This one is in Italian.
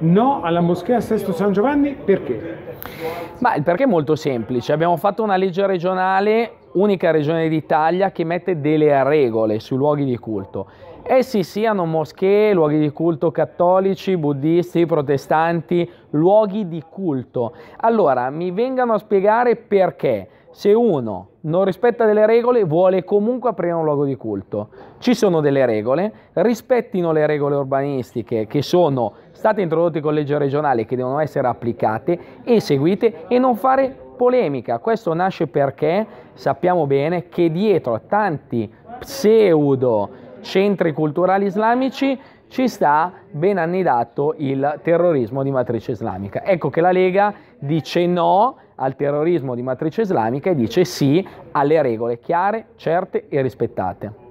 no alla moschea Sesto San Giovanni perché? Ma il perché è molto semplice, abbiamo fatto una legge regionale, unica regione d'Italia, che mette delle regole sui luoghi di culto. Essi siano moschee, luoghi di culto cattolici, buddisti, protestanti, luoghi di culto. Allora, mi vengano a spiegare perché se uno non rispetta delle regole vuole comunque aprire un luogo di culto. Ci sono delle regole, rispettino le regole urbanistiche che sono state introdotte con legge regionale che devono essere applicate e seguite e non fare polemica. Questo nasce perché sappiamo bene che dietro a tanti pseudo centri culturali islamici ci sta ben annidato il terrorismo di matrice islamica. Ecco che la Lega dice no al terrorismo di matrice islamica e dice sì alle regole chiare, certe e rispettate.